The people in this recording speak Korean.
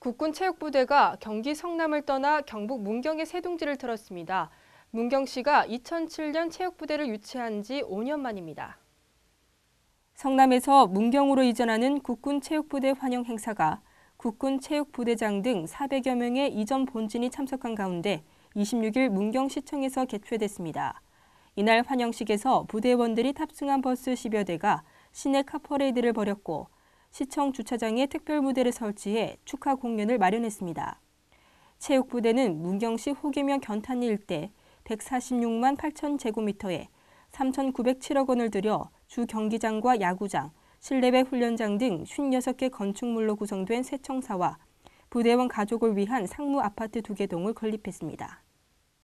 국군 체육부대가 경기 성남을 떠나 경북 문경의 세둥지를 틀었습니다 문경 시가 2007년 체육부대를 유치한 지 5년 만입니다. 성남에서 문경으로 이전하는 국군 체육부대 환영 행사가 국군 체육부대장 등 400여 명의 이전 본진이 참석한 가운데 26일 문경시청에서 개최됐습니다. 이날 환영식에서 부대원들이 탑승한 버스 10여 대가 시내 카퍼레이드를 벌였고 시청 주차장에 특별 무대를 설치해 축하 공연을 마련했습니다. 체육부대는 문경시 호계면 견탄리 일대 146만 8천 제곱미터에 3,907억 원을 들여 주 경기장과 야구장, 실내배 훈련장 등 56개 건축물로 구성된 세청사와 부대원 가족을 위한 상무 아파트 2개 동을 건립했습니다.